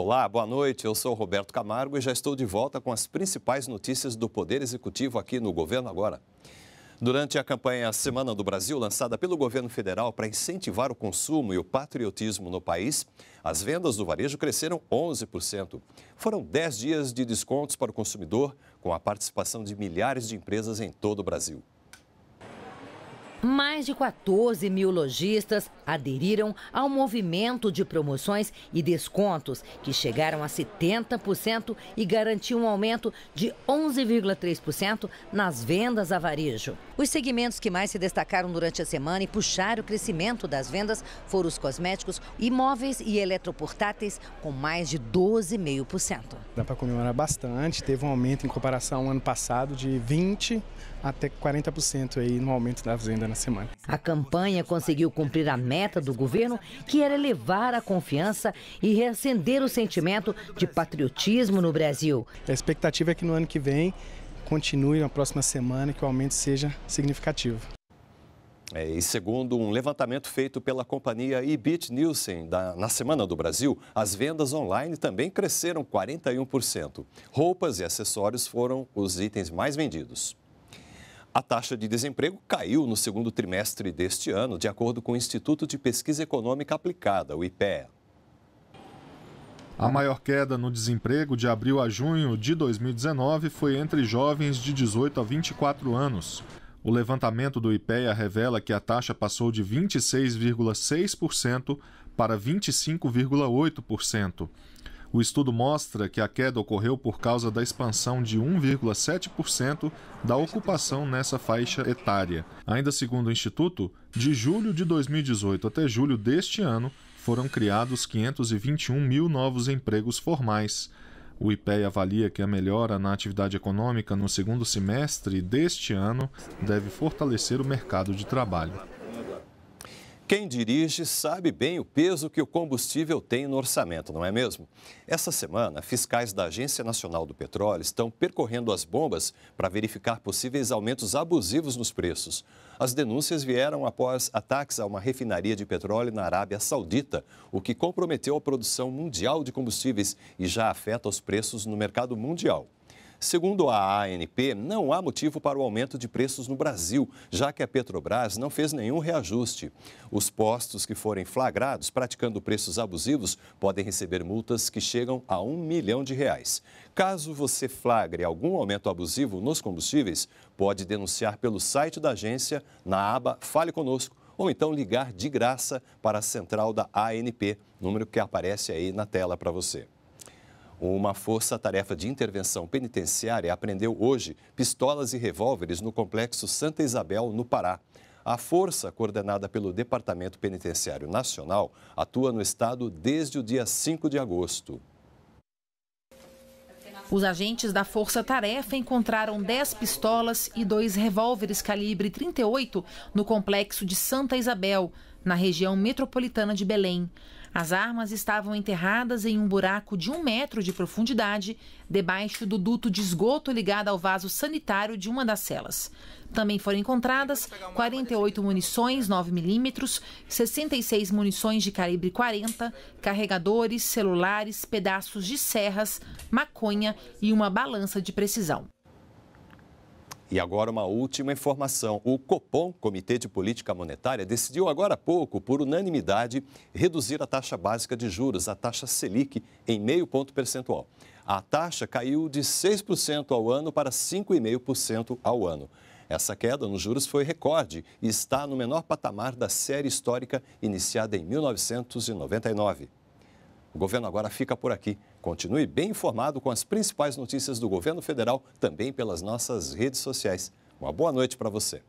Olá, boa noite. Eu sou Roberto Camargo e já estou de volta com as principais notícias do Poder Executivo aqui no Governo Agora. Durante a campanha Semana do Brasil, lançada pelo governo federal para incentivar o consumo e o patriotismo no país, as vendas do varejo cresceram 11%. Foram 10 dias de descontos para o consumidor, com a participação de milhares de empresas em todo o Brasil. Mais de 14 mil lojistas aderiram ao movimento de promoções e descontos, que chegaram a 70% e garantiu um aumento de 11,3% nas vendas a varejo. Os segmentos que mais se destacaram durante a semana e puxaram o crescimento das vendas foram os cosméticos, imóveis e eletroportáteis, com mais de 12,5%. Dá para comemorar bastante, teve um aumento em comparação ao ano passado de 20% até 40% aí no aumento da venda na semana. A campanha conseguiu cumprir a meta do governo, que era elevar a confiança e reacender o sentimento de patriotismo no Brasil. A expectativa é que no ano que vem continue na próxima semana que o aumento seja significativo. É, e segundo um levantamento feito pela companhia Ebit Nielsen da, na Semana do Brasil, as vendas online também cresceram 41%. Roupas e acessórios foram os itens mais vendidos. A taxa de desemprego caiu no segundo trimestre deste ano, de acordo com o Instituto de Pesquisa Econômica Aplicada, o IPEA. A maior queda no desemprego de abril a junho de 2019 foi entre jovens de 18 a 24 anos. O levantamento do IPEA revela que a taxa passou de 26,6% para 25,8%. O estudo mostra que a queda ocorreu por causa da expansão de 1,7% da ocupação nessa faixa etária. Ainda segundo o Instituto, de julho de 2018 até julho deste ano, foram criados 521 mil novos empregos formais. O IPEA avalia que a melhora na atividade econômica no segundo semestre deste ano deve fortalecer o mercado de trabalho. Quem dirige sabe bem o peso que o combustível tem no orçamento, não é mesmo? Essa semana, fiscais da Agência Nacional do Petróleo estão percorrendo as bombas para verificar possíveis aumentos abusivos nos preços. As denúncias vieram após ataques a uma refinaria de petróleo na Arábia Saudita, o que comprometeu a produção mundial de combustíveis e já afeta os preços no mercado mundial. Segundo a ANP, não há motivo para o aumento de preços no Brasil, já que a Petrobras não fez nenhum reajuste. Os postos que forem flagrados praticando preços abusivos podem receber multas que chegam a um milhão de reais. Caso você flagre algum aumento abusivo nos combustíveis, pode denunciar pelo site da agência na aba Fale Conosco ou então ligar de graça para a central da ANP, número que aparece aí na tela para você. Uma força-tarefa de intervenção penitenciária apreendeu hoje pistolas e revólveres no complexo Santa Isabel, no Pará. A força, coordenada pelo Departamento Penitenciário Nacional, atua no estado desde o dia 5 de agosto. Os agentes da Força Tarefa encontraram 10 pistolas e dois revólveres calibre 38 no complexo de Santa Isabel na região metropolitana de Belém. As armas estavam enterradas em um buraco de um metro de profundidade, debaixo do duto de esgoto ligado ao vaso sanitário de uma das celas. Também foram encontradas 48 munições 9mm, 66 munições de calibre 40, carregadores, celulares, pedaços de serras, maconha e uma balança de precisão. E agora uma última informação. O Copom, Comitê de Política Monetária, decidiu agora há pouco, por unanimidade, reduzir a taxa básica de juros, a taxa Selic, em meio ponto percentual. A taxa caiu de 6% ao ano para 5,5% ao ano. Essa queda nos juros foi recorde e está no menor patamar da série histórica iniciada em 1999. O governo agora fica por aqui. Continue bem informado com as principais notícias do governo federal também pelas nossas redes sociais. Uma boa noite para você.